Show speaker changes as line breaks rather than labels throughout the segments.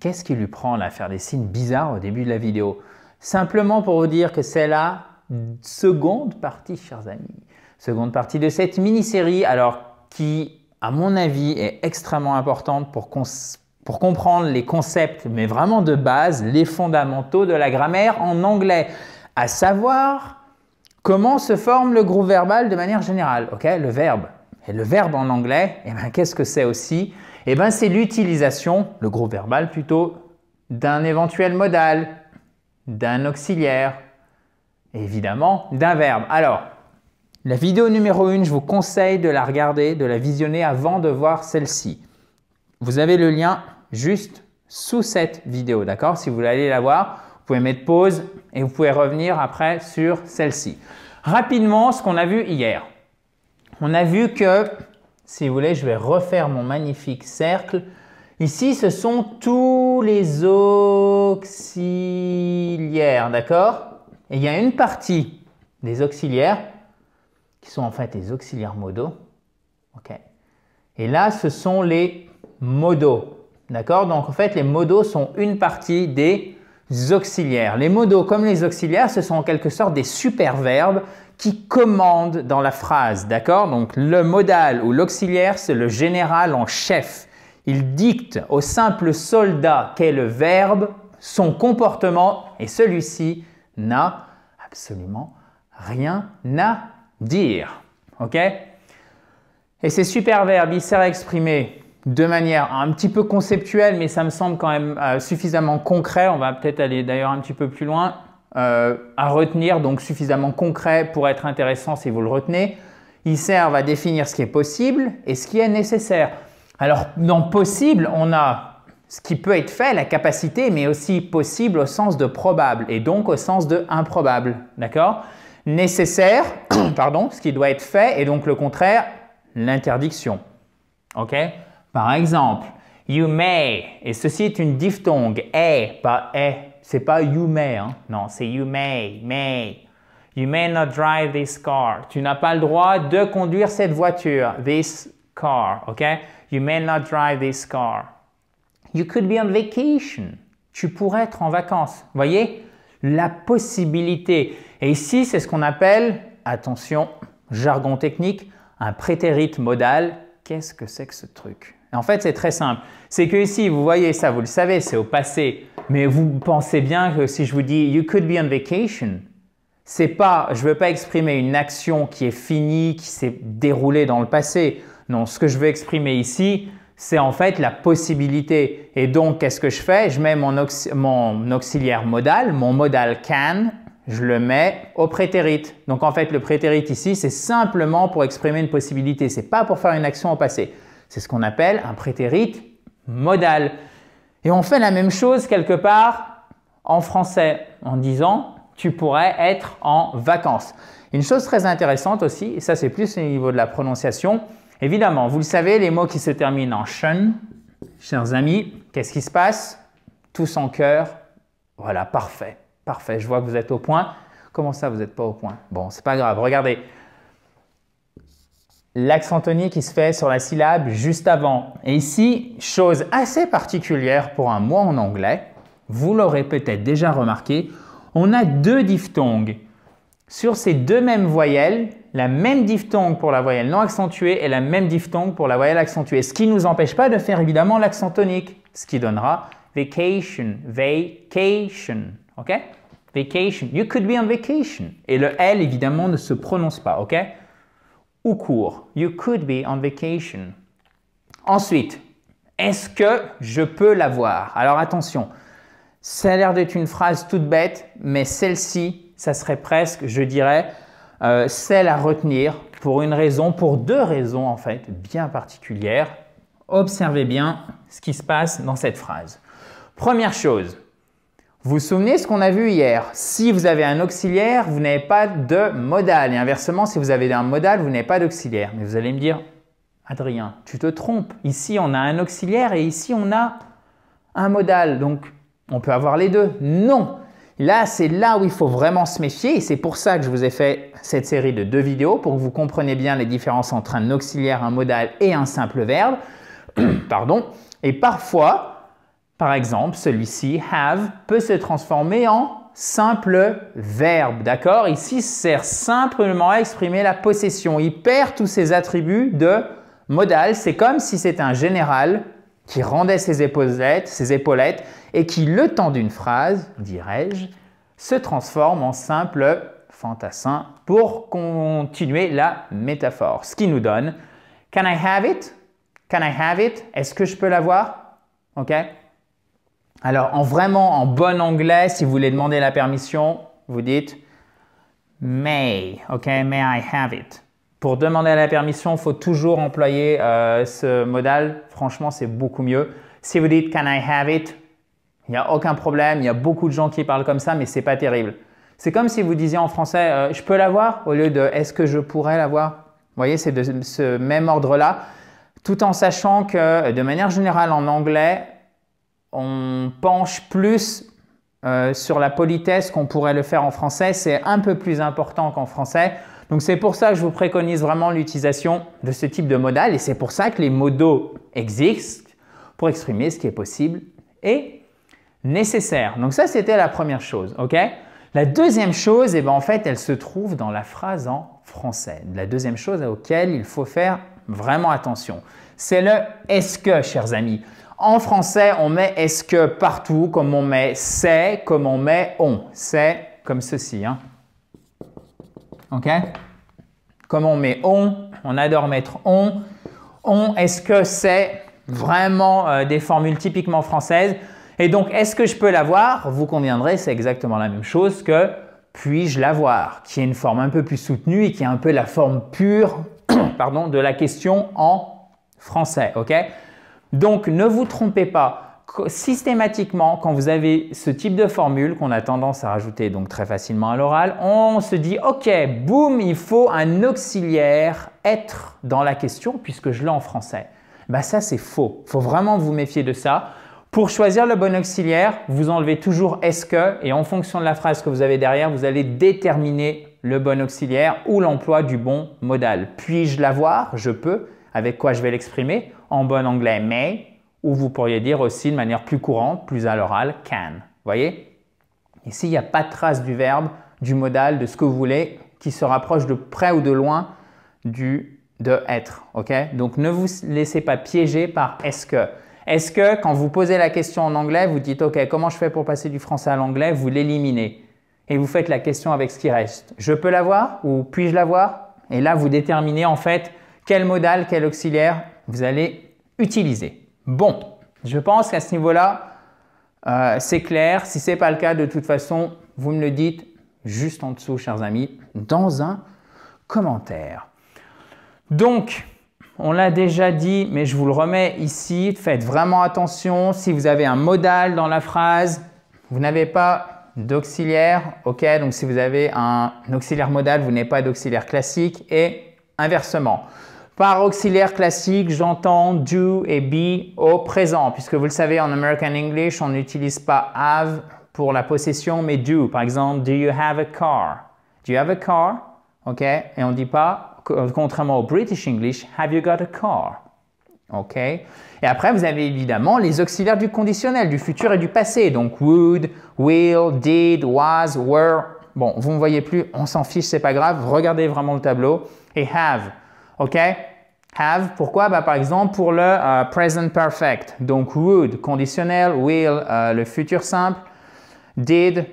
Qu'est-ce qui lui prend à faire des signes bizarres au début de la vidéo Simplement pour vous dire que c'est la seconde partie, chers amis. Seconde partie de cette mini-série, alors qui, à mon avis, est extrêmement importante pour, pour comprendre les concepts, mais vraiment de base, les fondamentaux de la grammaire en anglais, à savoir comment se forme le groupe verbal de manière générale, Le verbe, et le verbe en anglais, eh ben, qu'est-ce que c'est aussi eh ben, C'est l'utilisation, le gros verbal plutôt, d'un éventuel modal, d'un auxiliaire, évidemment d'un verbe. Alors, la vidéo numéro 1, je vous conseille de la regarder, de la visionner avant de voir celle-ci. Vous avez le lien juste sous cette vidéo, d'accord Si vous voulez aller la voir, vous pouvez mettre pause et vous pouvez revenir après sur celle-ci. Rapidement, ce qu'on a vu hier. On a vu que, si vous voulez, je vais refaire mon magnifique cercle. Ici, ce sont tous les auxiliaires, d'accord Et il y a une partie des auxiliaires qui sont en fait les auxiliaires modaux. ok Et là, ce sont les modaux. D'accord Donc en fait, les modaux sont une partie des auxiliaires. Les modaux, comme les auxiliaires, ce sont en quelque sorte des verbes qui commande dans la phrase, d'accord Donc le modal ou l'auxiliaire, c'est le général en chef. Il dicte au simple soldat qu'est le verbe, son comportement, et celui-ci n'a absolument rien à dire. OK Et ces verbes, ils servent à exprimer de manière un petit peu conceptuelle, mais ça me semble quand même euh, suffisamment concret. On va peut-être aller d'ailleurs un petit peu plus loin euh, à retenir, donc suffisamment concret pour être intéressant si vous le retenez. Ils servent à définir ce qui est possible et ce qui est nécessaire. Alors, dans possible, on a ce qui peut être fait, la capacité, mais aussi possible au sens de probable et donc au sens de improbable. D'accord Nécessaire, pardon, ce qui doit être fait et donc le contraire, l'interdiction. OK Par exemple, you may, et ceci est une diphtongue, est, pas est c'est pas you may, hein? non, c'est you may, may. You may not drive this car. Tu n'as pas le droit de conduire cette voiture, this car, ok? You may not drive this car. You could be on vacation. Tu pourrais être en vacances. Voyez la possibilité. Et ici, c'est ce qu'on appelle, attention, jargon technique, un prétérite modal. Qu'est-ce que c'est que ce truc En fait, c'est très simple. C'est que ici, vous voyez ça, vous le savez, c'est au passé. Mais vous pensez bien que si je vous dis you could be on vacation, c'est pas, je veux pas exprimer une action qui est finie, qui s'est déroulée dans le passé. Non, ce que je veux exprimer ici, c'est en fait la possibilité. Et donc, qu'est-ce que je fais Je mets mon, auxiliaire modal, mon modal can, je le mets au prétérite. Donc en fait, le prétérite ici, c'est simplement pour exprimer une possibilité. C'est pas pour faire une action au passé. C'est ce qu'on appelle un prétérite modal. Et on fait la même chose quelque part en français en disant tu pourrais être en vacances. Une chose très intéressante aussi, et ça c'est plus au niveau de la prononciation, évidemment, vous le savez, les mots qui se terminent en "-tion", chers amis, qu'est-ce qui se passe Tous en cœur. Voilà, parfait, parfait, je vois que vous êtes au point. Comment ça, vous n'êtes pas au point Bon, c'est pas grave, regardez, l'accent tonique qui se fait sur la syllabe juste avant. Et ici, chose assez particulière pour un mot en anglais, vous l'aurez peut-être déjà remarqué, on a deux diphtongues. Sur ces deux mêmes voyelles, la même diphtongue pour la voyelle non accentuée et la même diphtongue pour la voyelle accentuée, ce qui ne nous empêche pas de faire évidemment l'accent tonique, ce qui donnera vacation, vacation, ok Vacation, you could be on vacation. Et le L évidemment ne se prononce pas, ok court. You could be on vacation. Ensuite, est-ce que je peux l'avoir Alors attention, ça a l'air d'être une phrase toute bête, mais celle-ci, ça serait presque, je dirais, euh, celle à retenir pour une raison, pour deux raisons en fait, bien particulières. Observez bien ce qui se passe dans cette phrase. Première chose, vous vous souvenez ce qu'on a vu hier Si vous avez un auxiliaire, vous n'avez pas de modal. Et inversement, si vous avez un modal, vous n'avez pas d'auxiliaire. Mais vous allez me dire, Adrien, tu te trompes. Ici, on a un auxiliaire et ici, on a un modal. Donc, on peut avoir les deux. Non Là, c'est là où il faut vraiment se méfier et c'est pour ça que je vous ai fait cette série de deux vidéos pour que vous compreniez bien les différences entre un auxiliaire, un modal et un simple verbe. Pardon. Et parfois, par exemple, celui-ci, have, peut se transformer en simple verbe, d'accord Ici, sert simplement à exprimer la possession. Il perd tous ses attributs de modal. C'est comme si c'était un général qui rendait ses épaulettes, ses épaulettes et qui, le temps d'une phrase, dirais-je, se transforme en simple fantassin pour continuer la métaphore. Ce qui nous donne Can I have it? Can I have it? Est-ce que je peux l'avoir? OK alors, en vraiment en bon anglais, si vous voulez demander la permission, vous dites may, ok, may I have it. Pour demander la permission, il faut toujours employer euh, ce modal. Franchement, c'est beaucoup mieux. Si vous dites can I have it, il n'y a aucun problème. Il y a beaucoup de gens qui parlent comme ça, mais c'est pas terrible. C'est comme si vous disiez en français euh, je peux l'avoir au lieu de est-ce que je pourrais l'avoir. Vous voyez, c'est de ce même ordre-là, tout en sachant que de manière générale en anglais, on penche plus euh, sur la politesse qu'on pourrait le faire en français. C'est un peu plus important qu'en français. Donc c'est pour ça que je vous préconise vraiment l'utilisation de ce type de modal et c'est pour ça que les modaux existent pour exprimer ce qui est possible et nécessaire. Donc ça c'était la première chose, ok La deuxième chose, eh ben, en fait elle se trouve dans la phrase en français. La deuxième chose à laquelle il faut faire vraiment attention, c'est le est-ce que, chers amis. En français, on met est-ce que partout, comme on met c'est, comme on met on. C'est comme ceci. Hein. OK Comme on met on, on adore mettre on. On, est-ce que c'est vraiment euh, des formules typiquement françaises Et donc, est-ce que je peux l'avoir Vous conviendrez, c'est exactement la même chose que puis-je l'avoir, qui est une forme un peu plus soutenue et qui est un peu la forme pure pardon, de la question en français. OK donc ne vous trompez pas. Systématiquement, quand vous avez ce type de formule qu'on a tendance à rajouter donc très facilement à l'oral, on se dit ok, boum, il faut un auxiliaire être dans la question puisque je l'ai en français. Bah ça c'est faux. Il Faut vraiment vous méfier de ça. Pour choisir le bon auxiliaire, vous enlevez toujours est-ce que et en fonction de la phrase que vous avez derrière, vous allez déterminer le bon auxiliaire ou l'emploi du bon modal. Puis-je l'avoir Je peux. Avec quoi je vais l'exprimer en bon anglais mais ou vous pourriez dire aussi de manière plus courante, plus à l'oral, can. Voyez Ici, il n'y a pas de trace du verbe, du modal, de ce que vous voulez, qui se rapproche de près ou de loin du de être. Ok Donc ne vous laissez pas piéger par est-ce que. Est-ce que quand vous posez la question en anglais, vous dites OK, comment je fais pour passer du français à l'anglais Vous l'éliminez et vous faites la question avec ce qui reste. Je peux l'avoir ou puis-je l'avoir Et là, vous déterminez en fait quel modal, quel auxiliaire vous allez utiliser. Bon, je pense qu'à ce niveau-là, euh, c'est clair. Si ce n'est pas le cas, de toute façon, vous me le dites juste en dessous, chers amis, dans un commentaire. Donc, on l'a déjà dit, mais je vous le remets ici. Faites vraiment attention. Si vous avez un modal dans la phrase, vous n'avez pas d'auxiliaire. OK, donc si vous avez un auxiliaire modal, vous n'avez pas d'auxiliaire classique et inversement. Par auxiliaire classique, j'entends do et be au présent, puisque vous le savez, en American English, on n'utilise pas have pour la possession, mais do. Par exemple, do you have a car? Do you have a car? OK? Et on ne dit pas, contrairement au British English, have you got a car? OK? Et après, vous avez évidemment les auxiliaires du conditionnel, du futur et du passé. Donc, would, will, did, was, were. Bon, vous ne voyez plus, on s'en fiche, c'est pas grave. Regardez vraiment le tableau. Et have. OK? Have, pourquoi bah, Par exemple, pour le euh, present perfect, donc would, conditionnel, will, euh, le futur simple, did,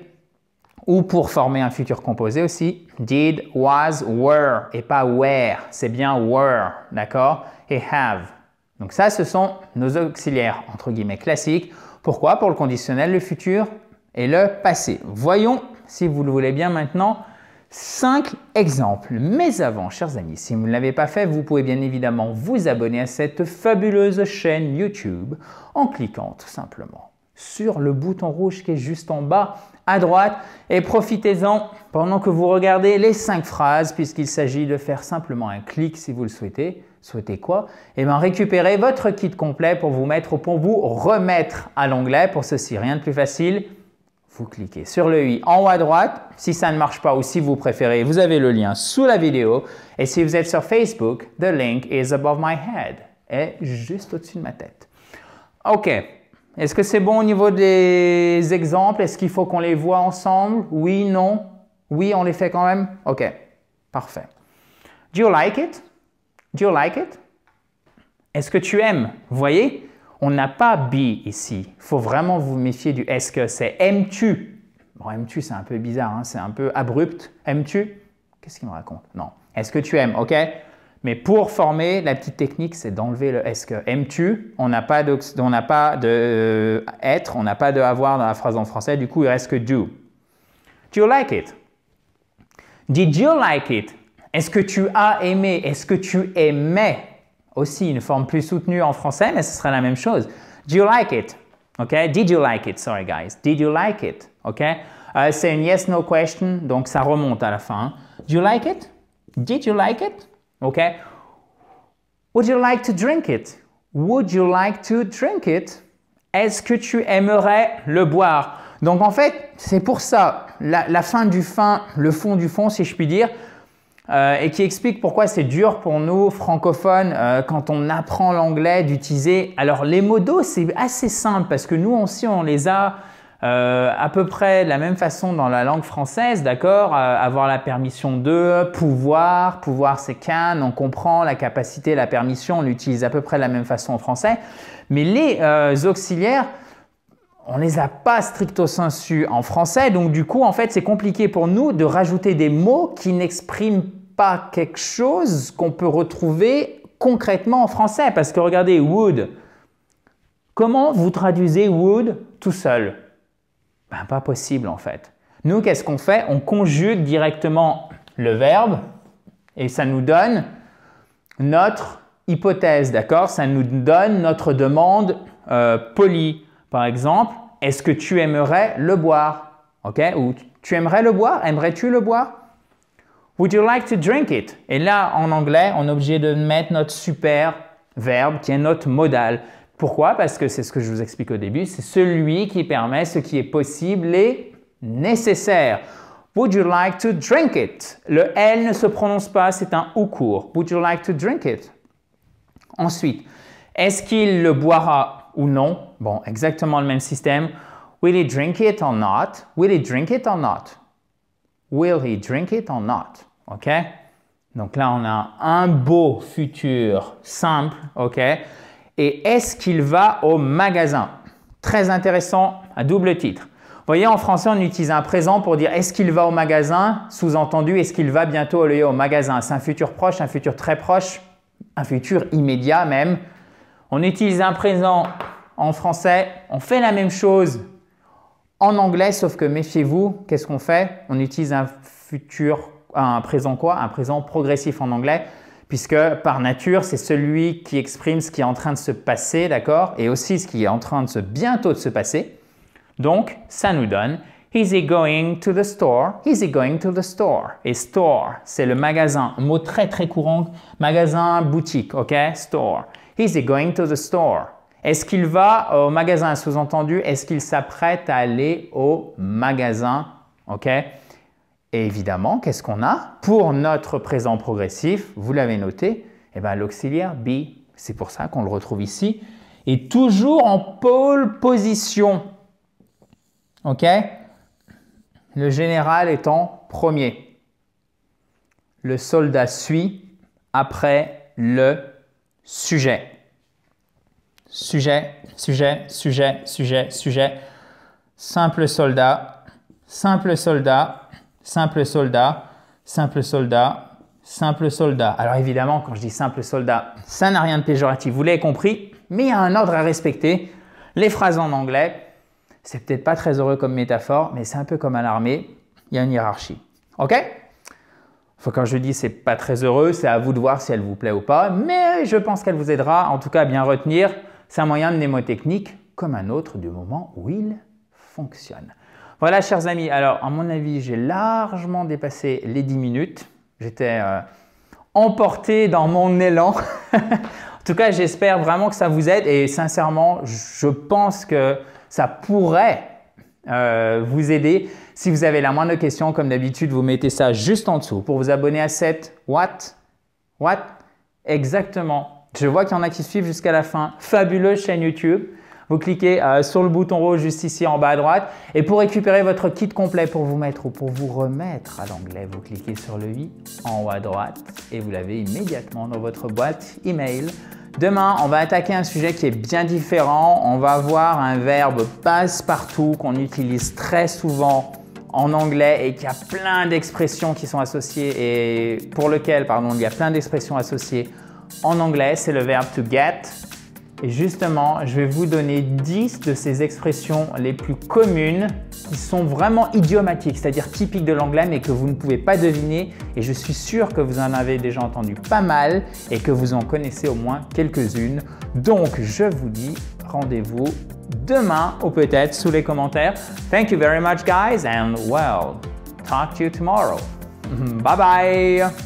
ou pour former un futur composé aussi, did, was, were, et pas where, c'est bien were, d'accord Et have. Donc ça, ce sont nos auxiliaires, entre guillemets, classiques. Pourquoi Pour le conditionnel, le futur et le passé. Voyons, si vous le voulez bien maintenant, Cinq exemples. Mais avant, chers amis, si vous ne l'avez pas fait, vous pouvez bien évidemment vous abonner à cette fabuleuse chaîne YouTube en cliquant tout simplement sur le bouton rouge qui est juste en bas à droite et profitez-en pendant que vous regardez les cinq phrases puisqu'il s'agit de faire simplement un clic si vous le souhaitez. Souhaitez quoi Et eh bien récupérez votre kit complet pour vous mettre pour vous remettre à l'onglet. Pour ceci, rien de plus facile vous cliquez sur le i en haut à droite. Si ça ne marche pas ou si vous préférez, vous avez le lien sous la vidéo. Et si vous êtes sur Facebook, the link is above my head, est juste au-dessus de ma tête. OK. Est-ce que c'est bon au niveau des exemples? Est-ce qu'il faut qu'on les voit ensemble? Oui, non? Oui, on les fait quand même? OK. Parfait. Do you like it? Do you like it? Est-ce que tu aimes? voyez? On n'a pas be ici. Il faut vraiment vous méfier du est-ce que c'est aimes-tu Bon, aimes-tu, c'est un peu bizarre, hein, c'est un peu abrupt. Aimes-tu Qu'est-ce qu'il me raconte Non. Est-ce que tu aimes Ok Mais pour former, la petite technique, c'est d'enlever le est-ce que. Aimes-tu On n'a pas de, on n'a pas de euh, être, on n'a pas de avoir dans la phrase en français, du coup, il reste que do. Do you like it Did you like it Est-ce que tu as aimé Est-ce que tu aimais aussi une forme plus soutenue en français, mais ce serait la même chose. Do you like it? OK? Did you like it? Sorry, guys. Did you like it? OK? Euh, c'est une yes-no question, donc ça remonte à la fin. Do you like it? Did you like it? OK? Would you like to drink it? Would you like to drink it? Est-ce que tu aimerais le boire? Donc en fait, c'est pour ça, la, la fin du fin, le fond du fond, si je puis dire, euh, et qui explique pourquoi c'est dur pour nous francophones euh, quand on apprend l'anglais d'utiliser. Alors les modos, c'est assez simple parce que nous aussi on les a euh, à peu près de la même façon dans la langue française, d'accord Avoir la permission de, pouvoir, pouvoir c'est can, on comprend la capacité, la permission, on l'utilise à peu près de la même façon en français. Mais les auxiliaires, on les a pas stricto sensu en français, donc du coup, en fait, c'est compliqué pour nous de rajouter des mots qui n'expriment pas quelque chose qu'on peut retrouver concrètement en français. Parce que regardez, would. comment vous traduisez would tout seul ben, Pas possible en fait. Nous, qu'est-ce qu'on fait On conjugue directement le verbe et ça nous donne notre hypothèse, d'accord Ça nous donne notre demande euh, polie. Par exemple, est-ce que tu aimerais le boire Ok Ou tu aimerais le boire Aimerais-tu le boire Would you like to drink it Et là, en anglais, on est obligé de mettre notre super verbe qui est notre modal. Pourquoi Parce que c'est ce que je vous explique au début, c'est celui qui permet ce qui est possible et nécessaire. Would you like to drink it Le L ne se prononce pas, c'est un ou court. Would you like to drink it Ensuite, est-ce qu'il le boira ou non? Bon, exactement le même système. Will he drink it or not? Will he drink it or not? Will he drink it or not? OK? Donc là, on a un beau futur simple, OK? Et est-ce qu'il va au magasin? Très intéressant, à double titre. Vous voyez, en français, on utilise un présent pour dire est-ce qu'il va au magasin Sous-entendu, est-ce qu'il va bientôt aller au magasin C'est un futur proche, un futur très proche, un futur immédiat même. On utilise un présent en français, on fait la même chose en anglais, sauf que méfiez-vous, qu'est-ce qu'on fait On utilise un futur, un présent quoi Un présent progressif en anglais, puisque par nature, c'est celui qui exprime ce qui est en train de se passer, d'accord Et aussi ce qui est en train de se bientôt de se passer. Donc, ça nous donne Is he going to the store? Is he going to the store? Et store, c'est le magasin, mot très très courant, magasin, boutique, ok? Store. Is he going to the store? Est-ce qu'il va au magasin? Sous-entendu, est-ce qu'il s'apprête à aller au magasin? OK? Et évidemment, qu'est-ce qu'on a pour notre présent progressif Vous l'avez noté, eh bien, l'auxiliaire be. C'est pour ça qu'on le retrouve ici. Et toujours en pole position. OK Le général est en premier. Le soldat suit après le sujet. Sujet, sujet, sujet, sujet, sujet. Simple soldat, simple soldat, simple soldat, simple soldat, simple soldat. Alors évidemment, quand je dis simple soldat, ça n'a rien de péjoratif, vous l'avez compris, mais il y a un ordre à respecter. Les phrases en anglais, c'est peut-être pas très heureux comme métaphore, mais c'est un peu comme à l'armée, il y a une hiérarchie. OK quand je dis c'est pas très heureux, c'est à vous de voir si elle vous plaît ou pas, mais je pense qu'elle vous aidera en tout cas à bien retenir. C'est un moyen mnémotechnique comme un autre du moment où il fonctionne. Voilà, chers amis, alors à mon avis, j'ai largement dépassé les 10 minutes. J'étais euh, emporté dans mon élan. en tout cas, j'espère vraiment que ça vous aide et sincèrement, je pense que ça pourrait euh, vous aider. Si vous avez la moindre question, comme d'habitude, vous mettez ça juste en dessous. Pour vous abonner à cette What What Exactement. Je vois qu'il y en a qui suivent jusqu'à la fin. Fabuleuse chaîne YouTube. Vous cliquez euh, sur le bouton rouge juste ici en bas à droite. Et pour récupérer votre kit complet pour vous mettre ou pour vous remettre à l'anglais, vous cliquez sur le i en haut à droite et vous l'avez immédiatement dans votre boîte email. Demain, on va attaquer un sujet qui est bien différent. On va voir un verbe passe-partout qu'on utilise très souvent en anglais et qui a plein d'expressions qui sont associées et pour lequel pardon, il y a plein d'expressions associées en anglais, c'est le verbe to get et justement, je vais vous donner 10 de ces expressions les plus communes qui sont vraiment idiomatiques, c'est-à-dire typiques de l'anglais mais que vous ne pouvez pas deviner. Et je suis sûr que vous en avez déjà entendu pas mal et que vous en connaissez au moins quelques-unes. Donc, je vous dis rendez-vous demain ou peut-être sous les commentaires. Thank you very much guys and well, talk to you tomorrow. Bye bye